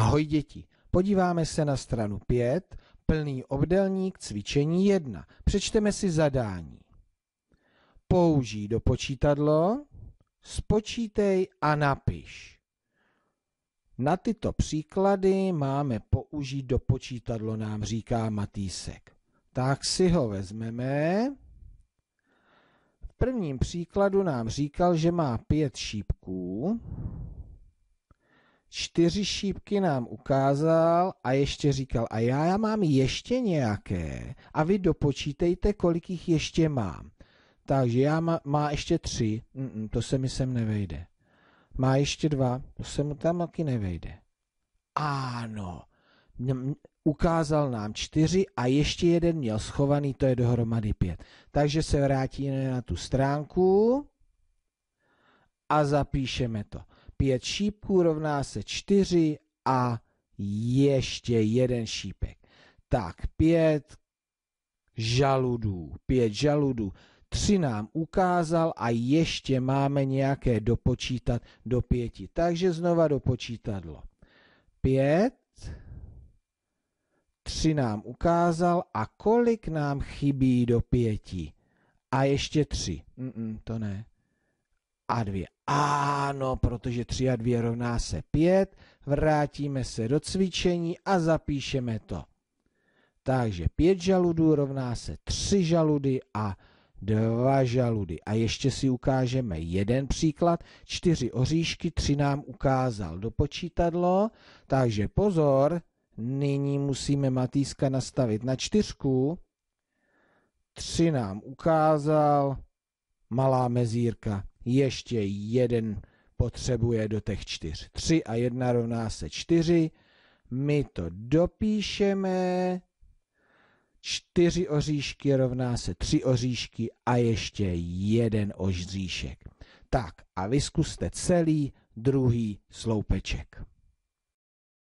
Ahoj děti, podíváme se na stranu 5, plný obdelník cvičení 1. Přečteme si zadání. Použij do počítadlo, spočítej a napiš. Na tyto příklady máme použít do počítadlo, nám říká Matýsek. Tak si ho vezmeme. V prvním příkladu nám říkal, že má pět šípků čtyři šípky nám ukázal a ještě říkal, a já, já mám ještě nějaké a vy dopočítejte, kolik jich ještě mám. Takže já má, má ještě tři, Mm-mm, to se mi sem nevejde. Má ještě dva, to se mu tam taky nevejde. Ano, ukázal nám čtyři a ještě jeden měl schovaný, to je dohromady pět. Takže se vrátíme na tu stránku a zapíšeme to pět šípků rovná se čtyři a ještě jeden šípek. Tak, pět žaludů, pět žaludů. Tři nám ukázal a ještě máme nějaké dopočítat do pěti. Takže znova dopočítadlo. Pět, tři nám ukázal a kolik nám chybí do pěti? A ještě tři. Mm-mm, to ne a 2. Ano, protože 3 a 2 rovná se 5. Vrátíme se do cvičení a zapíšeme to. Takže 5 žaludů rovná se 3 žaludy a 2 žaludy. A ještě si ukážeme jeden příklad. 4 oříšky, 3 nám ukázal do počítadlo. Takže pozor, nyní musíme Matýska nastavit na 4. 3 nám ukázal malá mezírka ještě jeden potřebuje do těch čtyř. 3 a 1 rovná se 4. My to dopíšeme. 4 oříšky rovná se 3 oříšky a ještě jeden oříšek. Tak a vyzkuste celý druhý sloupeček.